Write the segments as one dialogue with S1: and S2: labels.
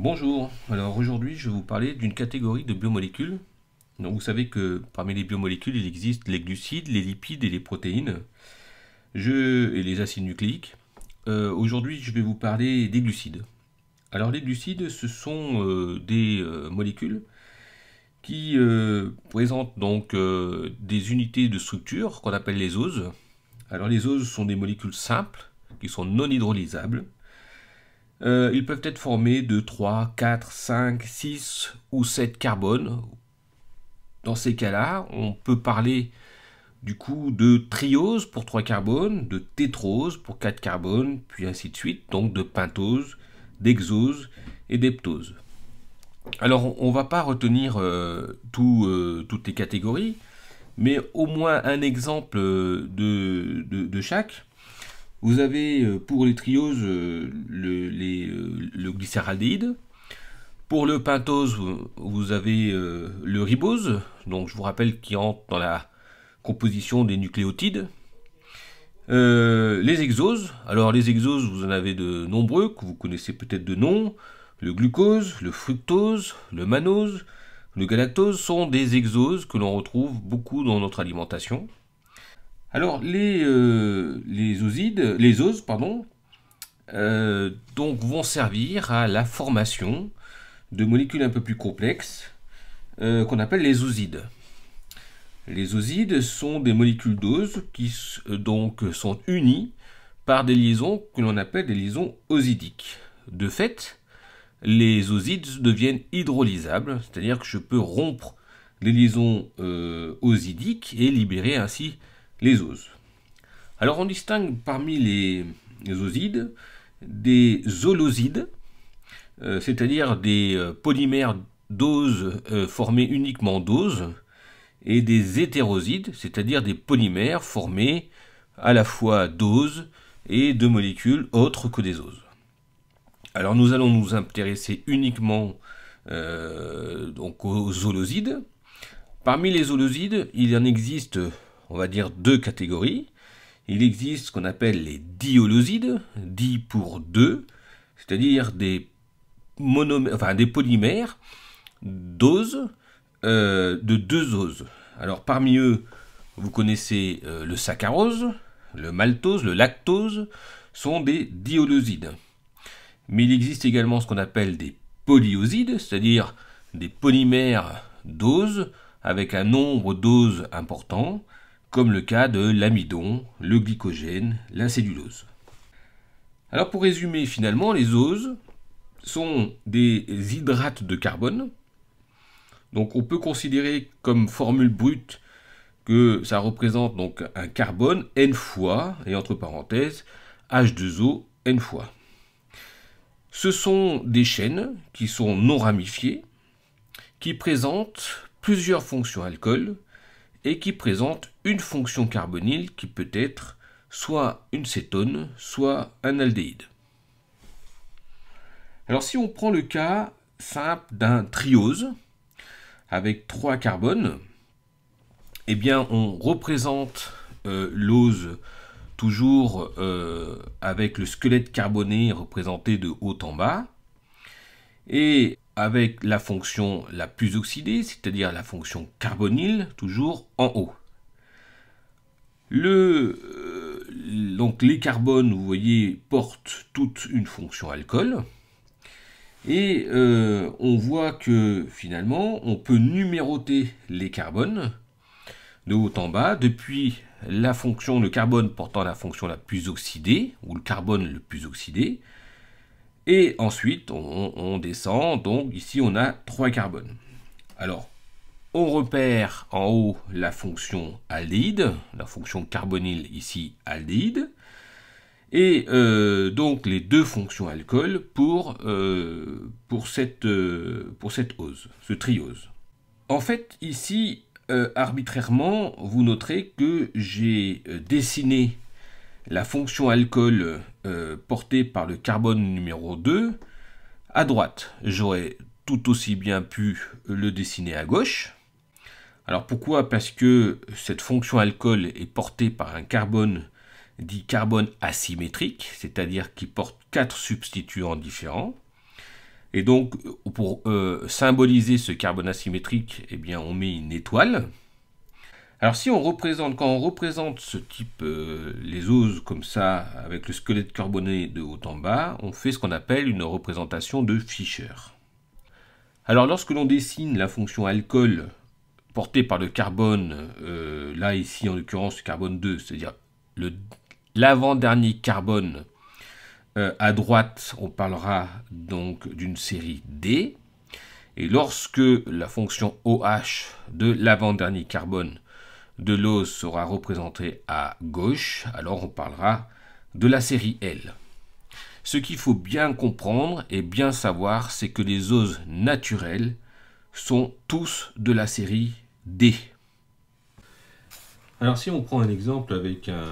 S1: Bonjour, alors aujourd'hui je vais vous parler d'une catégorie de biomolécules. vous savez que parmi les biomolécules il existe les glucides, les lipides et les protéines je, et les acides nucléiques. Euh, aujourd'hui je vais vous parler des glucides. Alors les glucides ce sont euh, des euh, molécules qui présentent donc des unités de structure qu'on appelle les oses. E. Alors les oses e sont des molécules simples qui sont non hydrolysables euh, ils peuvent être formés de 3, 4, 5, 6 ou 7 carbones. Dans ces cas-là, on peut parler du coup de triose pour 3 carbones, de tétrose pour 4 carbones, puis ainsi de suite, donc de pentose, d'exose et d'heptose. Alors on ne va pas retenir euh, euh, toutes les catégories, mais au moins un exemple de chaque. Vous avez euh, pour les trioses euh, euh, le, glycéraldéhyde. Pour le pentose, vous avez le ribose, donc je vous rappelle qui entre dans la composition des nucléotides. les exoses, alors les exoses, vous en avez de nombreux que vous connaissez peut-être de nom. Le glucose, le fructose, le manose, le galactose sont des exoses que l'on retrouve beaucoup dans notre alimentation. Alors les, euh, les osides, oses, pardon, euh, donc vont servir à la formation de molécules un peu plus complexes euh, qu'on appelle les osides. Les osides sont des molécules d'ose qui donc sont unies par des liaisons que l'on appelle des liaisons osidiques. De fait, les osides deviennent hydrolysables, c'est-à-dire que je peux rompre les liaisons osidiques et libérer ainsi les oses. Alors on distingue parmi les, osides des zoolosides, euh, c'est-à-dire des euh, polymères d'oses euh, formés uniquement d'oses, et des hétérosides, c'est-à-dire des polymères formés à la fois d'oses et de molécules autres que des oses. Alors nous allons nous intéresser uniquement donc aux zoolosides. Parmi les zoolosides, il en existe on va dire, deux catégories. Il existe ce qu'on appelle les diolosides, di pour deux, c'est-à-dire des, des polymères doses euh, de deux oses. Alors parmi eux, vous connaissez euh, le saccharose, le maltose, le lactose, sont des diolosides. Mais il existe également ce qu'on appelle des polyosides, c'est-à-dire des polymères doses avec un nombre d'oses important, comme le cas de l'amidon, le glycogène, la cellulose. Alors pour résumer finalement, les oses sont des hydrates de carbone. Donc on peut considérer comme formule brute que ça représente donc un carbone n fois, et entre parenthèses, H2O n fois. Ce sont des chaînes qui sont non ramifiées, qui présentent plusieurs fonctions alcool, et qui présente une fonction carbonyle qui peut être soit une cétone, soit un aldéhyde. Alors si on prend le cas simple d'un triose avec trois carbones, eh bien on représente euh, l'ose toujours euh, avec le squelette carboné représenté de haut en bas. Et avec la fonction la plus oxydée, c'est-à-dire la fonction carbonyle, toujours en haut. Le, euh, les carbones, vous voyez, portent toute une fonction alcool. Et euh, on voit que finalement, on peut numéroter les carbones de haut en bas, depuis la fonction, le carbone portant la fonction la plus oxydée, ou le carbone le plus oxydé, et ensuite, on, descend, donc ici on a trois carbones. Alors, on repère en haut la fonction aldéhyde, la fonction carbonyle ici aldéhyde, et euh, donc les deux fonctions alcool pour, euh, pour, cette, euh, pour cette ose, ce triose. En fait, ici, arbitrairement, vous noterez que j'ai dessiné la fonction alcool euh, portée par le carbone numéro 2 à droite. J'aurais tout aussi bien pu le dessiner à gauche. Alors pourquoi Parce que cette fonction alcool est portée par un carbone dit carbone asymétrique, c'est-à-dire qui porte quatre substituants différents. Et donc pour euh, symboliser ce carbone asymétrique, eh bien on met une étoile. Alors si on représente, quand on représente ce type, euh, les oses comme ça, avec le squelette carboné de haut en bas, on fait ce qu'on appelle une représentation de Fischer. Alors lorsque l'on dessine la fonction alcool portée par le carbone, euh, là ici en l'occurrence carbone 2, c'est-à-dire l'avant-dernier carbone, euh, à droite on parlera donc d'une série D, et lorsque la fonction OH de l'avant-dernier carbone de l'ose sera représentée à gauche, alors on parlera de la série L. Ce qu'il faut bien comprendre et bien savoir, c'est que les oses naturelles sont tous de la série D. Alors si on prend un exemple avec un,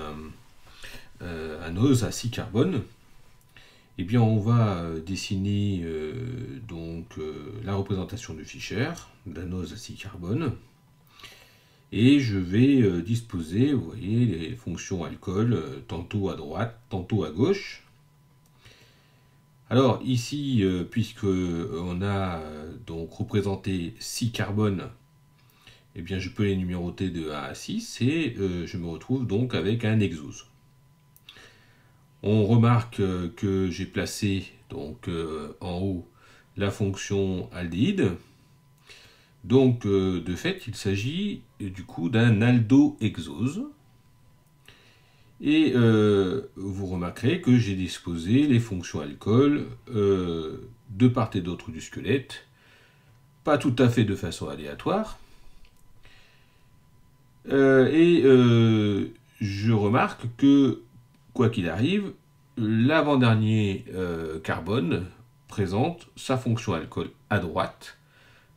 S1: euh, os à 6 carbones, eh bien on va euh, dessiner euh, donc la représentation du Fischer d'un os à 6 carbones et je vais euh, disposer, vous voyez, les fonctions alcool, euh, tantôt à droite, tantôt à gauche. Alors ici, euh, puisque on a donc représenté 6 carbones, eh bien je peux les numéroter de 1 à 6 et je me retrouve donc avec un exose. On remarque que j'ai placé donc en haut la fonction aldéhyde. Donc de fait, il s'agit et du coup d'un aldo-exose. Et euh, vous remarquerez que j'ai disposé les fonctions alcool euh, de part et d'autre du squelette, pas tout à fait de façon aléatoire. Euh, et je remarque que, quoi qu'il arrive, l'avant-dernier carbone présente sa fonction alcool à droite.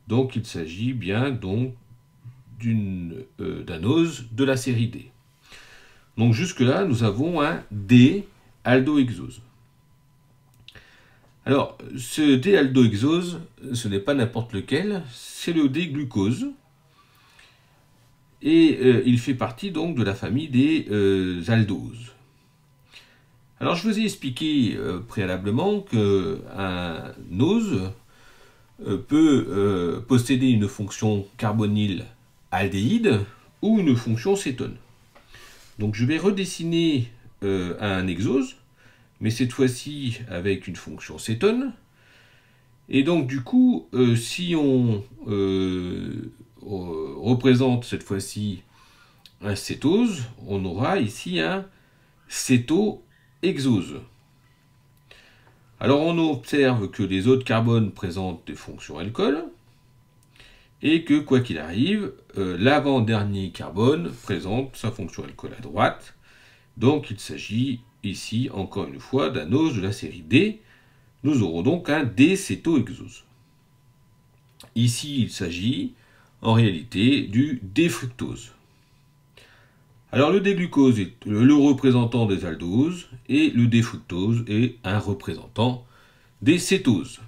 S1: Donc il s'agit bien donc d'un euh, ose de la série D. Donc jusque-là, nous avons un D aldohexose. Alors, ce D aldohexose, ce n'est pas n'importe lequel, c'est le D glucose. Et euh, il fait partie donc de la famille des euh, aldoses. Alors je vous ai expliqué préalablement qu'un ose peut posséder une fonction carbonyle aldéhyde ou une fonction cétone. Donc je vais redessiner euh, un exose, mais cette fois-ci avec une fonction cétone. Et donc du coup, euh, si on euh, représente cette fois-ci un cétose, on aura ici un céto-exose. Alors on observe que les autres carbones présentent des fonctions alcools, et que quoi qu'il arrive, euh, l'avant-dernier carbone présente sa fonction alcool à droite. Donc il s'agit ici encore une fois d'un os de la série D. Nous aurons donc un D-cétohexose. Ici, il s'agit en réalité du D-fructose. Alors le D-glucose est le représentant des aldoses et le D-fructose est un représentant des cétoses.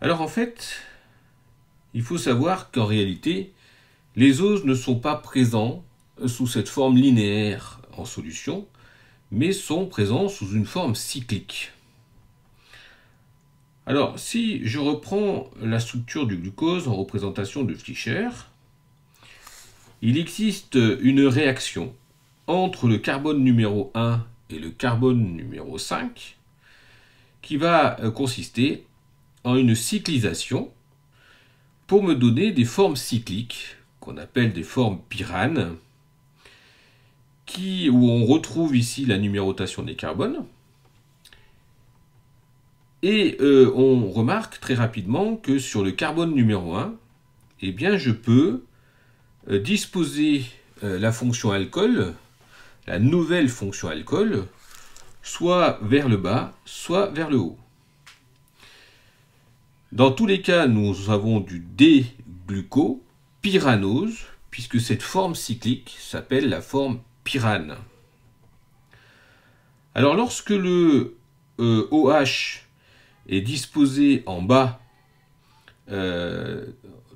S1: Alors en fait, il faut savoir qu'en réalité, les os ne sont pas présents sous cette forme linéaire en solution, mais sont présents sous une forme cyclique. Alors, si je reprends la structure du glucose en représentation de Fischer, il existe une réaction entre le carbone numéro 1 et le carbone numéro 5 qui va consister en une cyclisation pour me donner des formes cycliques, qu'on appelle des formes pyranes, qui, où on retrouve ici la numérotation des carbones. Et euh, on remarque très rapidement que sur le carbone numéro 1, eh bien, je peux euh, disposer euh, la fonction alcool, la nouvelle fonction alcool, soit vers le bas, soit vers le haut. Dans tous les cas, nous avons du D-glucopyranose, puisque cette forme cyclique s'appelle la forme pyrane. Alors lorsque le OH est disposé en bas, euh,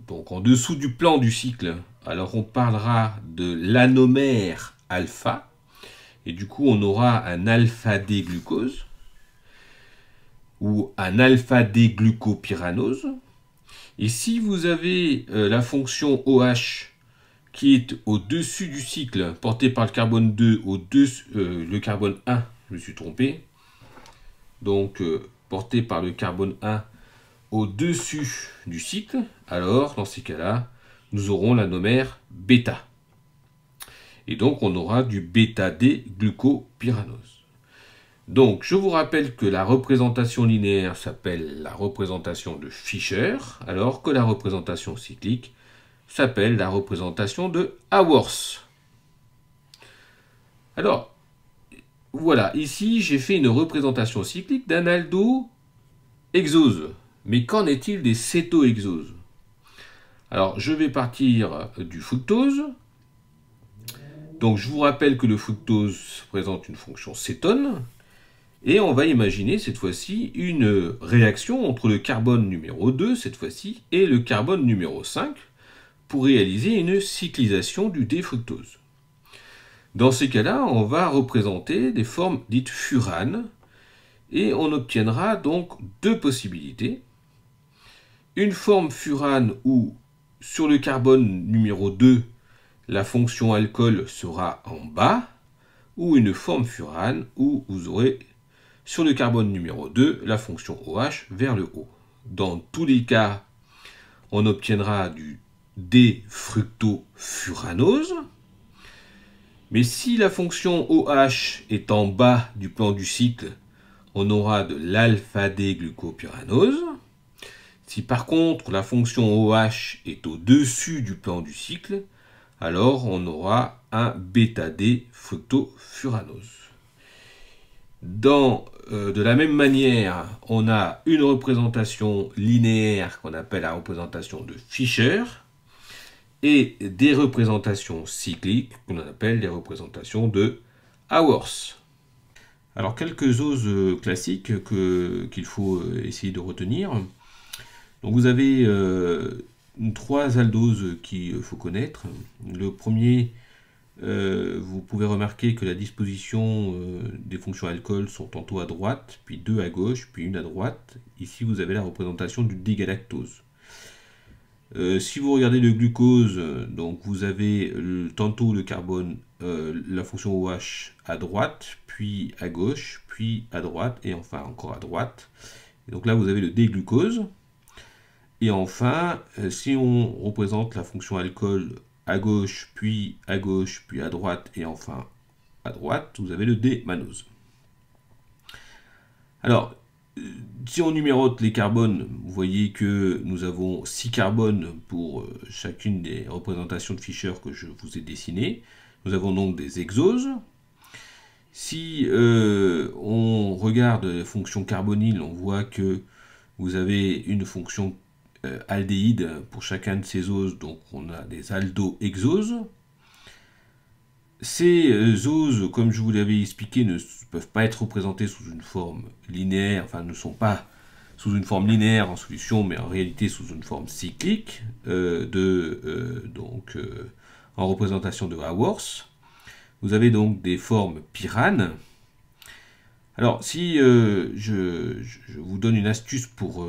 S1: donc en dessous du plan du cycle, alors on parlera de l'anomère alpha, et du coup on aura un alpha D glucose ou un alpha-D-glucopyranose. Et si vous avez euh, la fonction OH qui est au-dessus du cycle porté par le carbone 2, au dessus euh, le carbone 1, je me suis trompé, donc euh, porté par le carbone 1 au-dessus du cycle, alors dans ces cas-là, nous aurons la l'anomère bêta. Et donc on aura du bêta D glucopyranose. Donc, je vous rappelle que la représentation linéaire s'appelle la représentation de Fischer, alors que la représentation cyclique s'appelle la représentation de Haworth. Alors, voilà, ici j'ai fait une représentation cyclique d'un aldo-exose. Mais qu'en est-il des céto-exoses Alors, je vais partir du fructose. Donc, je vous rappelle que le fructose présente une fonction cétone, et on va imaginer cette fois-ci une réaction entre le carbone numéro 2, cette fois-ci, et le carbone numéro 5, pour réaliser une cyclisation du défructose. Dans ces cas-là, on va représenter des formes dites furanes, et on obtiendra donc deux possibilités. Une forme furane où, sur le carbone numéro 2, la fonction alcool sera en bas, ou une forme furane où vous aurez sur le carbone numéro 2, la fonction OH vers le haut. Dans tous les cas, on obtiendra du D-fructofuranose. Mais si la fonction OH est en bas du plan du cycle, on aura de l'alpha-D-glucopyranose. Si par contre la fonction OH est au-dessus du plan du cycle, alors on aura un bêta-D-fructofuranose. Euh, de la même manière, on a une représentation linéaire qu'on appelle la représentation de Fischer et des représentations cycliques qu'on appelle les représentations de Haworth. Alors quelques oses euh, classiques qu'il faut euh, essayer de retenir. vous avez trois aldoses qu'il faut connaître. Le premier euh, vous pouvez remarquer que la disposition euh, des fonctions alcool sont tantôt à droite, puis deux à gauche, puis une à droite. Ici, vous avez la représentation du dégalactose. Euh, si vous regardez le glucose, donc vous avez tantôt le carbone, la fonction OH à droite, puis à gauche, puis à droite, et enfin encore à droite. donc là, vous avez le déglucose. Et enfin, si on représente la fonction alcool à gauche, puis à gauche, puis à droite, et enfin à droite, vous avez le d Manose. Alors, euh, si on numérote les carbones, vous voyez que nous avons 6 carbones pour euh, chacune des représentations de Fischer que je vous ai dessinées. Nous avons donc des exoses. Si euh, on regarde les fonctions carbonyle, on voit que vous avez une fonction euh, aldéhyde pour chacun de ces oses, donc on a des aldo Ces euh, oses, comme je vous l'avais expliqué, ne peuvent pas être représentées sous une forme linéaire, enfin ne sont pas sous une forme linéaire en solution, mais en réalité sous une forme cyclique, euh, de, donc, en représentation de Haworth. Vous avez donc des formes pyranes. Alors si je, je, vous donne une astuce pour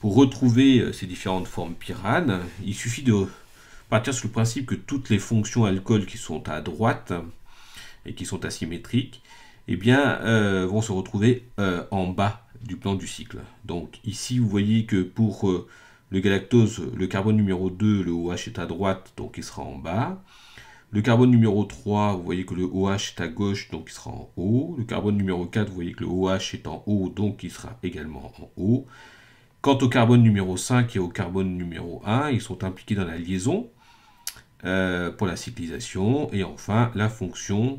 S1: pour retrouver euh, ces différentes formes pyranes, il suffit de partir sur le principe que toutes les fonctions alcool qui sont à droite et qui sont asymétriques, eh bien, euh, vont se retrouver euh, en bas du plan du cycle. Donc ici, vous voyez que pour le galactose, le carbone numéro 2, le OH est à droite, donc il sera en bas. Le carbone numéro 3, vous voyez que le OH est à gauche, donc il sera en haut. Le carbone numéro 4, vous voyez que le OH est en haut, donc il sera également en haut. Quant au carbone numéro 5 et au carbone numéro 1, ils sont impliqués dans la liaison euh, pour la cyclisation. Et enfin, la fonction,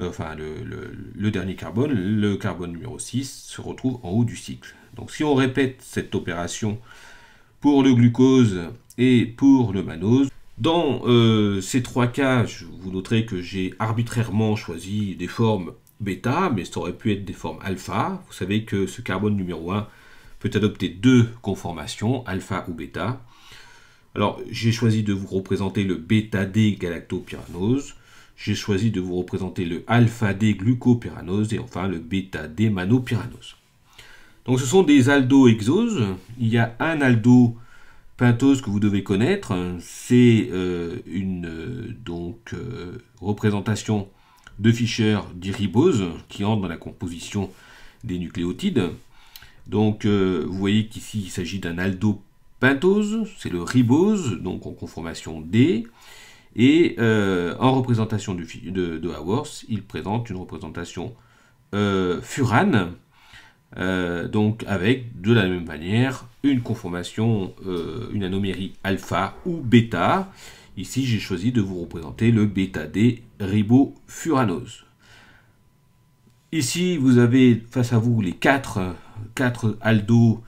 S1: euh, enfin le, dernier carbone, le carbone numéro 6, se retrouve en haut du cycle. Donc si on répète cette opération pour le glucose et pour le manose, dans euh, ces trois cas, je vous noterez que j'ai arbitrairement choisi des formes bêta, mais ça aurait pu être des formes alpha. Vous savez que ce carbone numéro 1 peut adopter deux conformations, alpha ou bêta. Alors, j'ai choisi de vous représenter le bêta D galactopyranose, j'ai choisi de vous représenter le alpha D glucopyranose et enfin le bêta D manopyranose. Donc, ce sont des aldohexoses. Il y a un aldo pentose que vous devez connaître. C'est euh, une euh, donc euh, représentation de Fischer diribose qui entre dans la composition des nucléotides. Donc euh, vous voyez qu'ici il s'agit d'un aldopentose, c'est le ribose, donc en conformation D. Et euh, en représentation du, de, Haworth, il présente une représentation euh, furane, donc avec de la même manière une conformation, une anomérie alpha ou bêta. Ici j'ai choisi de vous représenter le bêta D ribofuranose. Ici vous avez face à vous les quatre quatre aldo,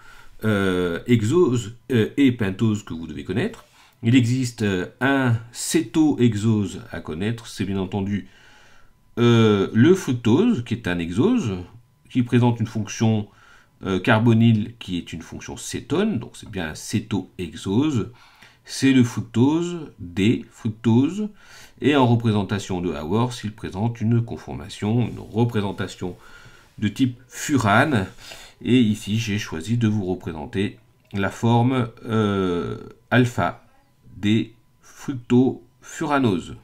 S1: euh, euh, et pentose que vous devez connaître. Il existe euh, un céto à connaître, c'est bien entendu le fructose, qui est un exose, qui présente une fonction carbonyle qui est une fonction cétone, donc c'est bien un C'est le fructose, D, fructose, et en représentation de Haworth, il présente une conformation, une représentation de type furane, et ici, j'ai choisi de vous représenter la forme euh, alpha des fructofuranoses.